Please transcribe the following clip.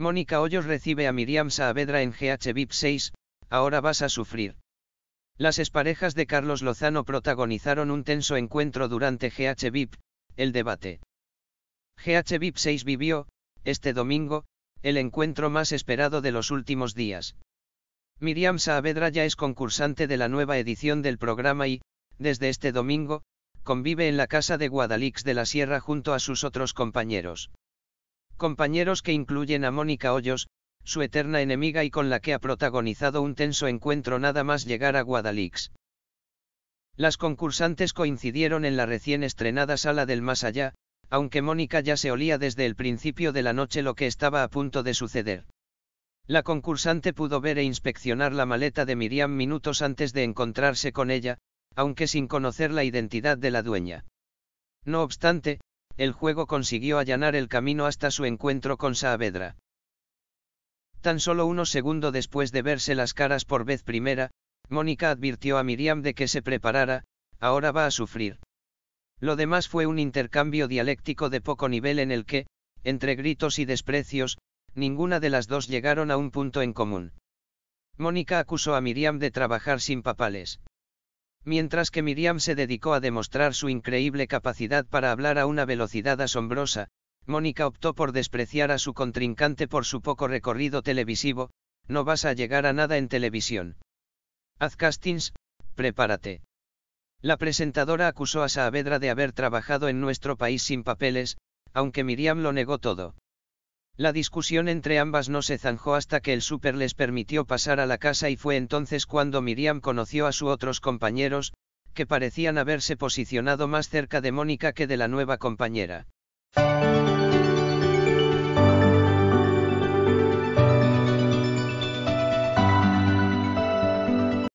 Mónica Hoyos recibe a Miriam Saavedra en GH VIP 6, ahora vas a sufrir. Las exparejas de Carlos Lozano protagonizaron un tenso encuentro durante GH VIP, el debate. GH VIP 6 vivió, este domingo, el encuentro más esperado de los últimos días. Miriam Saavedra ya es concursante de la nueva edición del programa y, desde este domingo, convive en la casa de Guadalix de la Sierra junto a sus otros compañeros compañeros que incluyen a Mónica Hoyos, su eterna enemiga y con la que ha protagonizado un tenso encuentro nada más llegar a Guadalix. Las concursantes coincidieron en la recién estrenada sala del más allá, aunque Mónica ya se olía desde el principio de la noche lo que estaba a punto de suceder. La concursante pudo ver e inspeccionar la maleta de Miriam minutos antes de encontrarse con ella, aunque sin conocer la identidad de la dueña. No obstante, el juego consiguió allanar el camino hasta su encuentro con Saavedra. Tan solo unos segundos después de verse las caras por vez primera, Mónica advirtió a Miriam de que se preparara, ahora va a sufrir. Lo demás fue un intercambio dialéctico de poco nivel en el que, entre gritos y desprecios, ninguna de las dos llegaron a un punto en común. Mónica acusó a Miriam de trabajar sin papales. Mientras que Miriam se dedicó a demostrar su increíble capacidad para hablar a una velocidad asombrosa, Mónica optó por despreciar a su contrincante por su poco recorrido televisivo, no vas a llegar a nada en televisión. Haz castings, prepárate. La presentadora acusó a Saavedra de haber trabajado en nuestro país sin papeles, aunque Miriam lo negó todo. La discusión entre ambas no se zanjó hasta que el súper les permitió pasar a la casa y fue entonces cuando Miriam conoció a sus otros compañeros, que parecían haberse posicionado más cerca de Mónica que de la nueva compañera.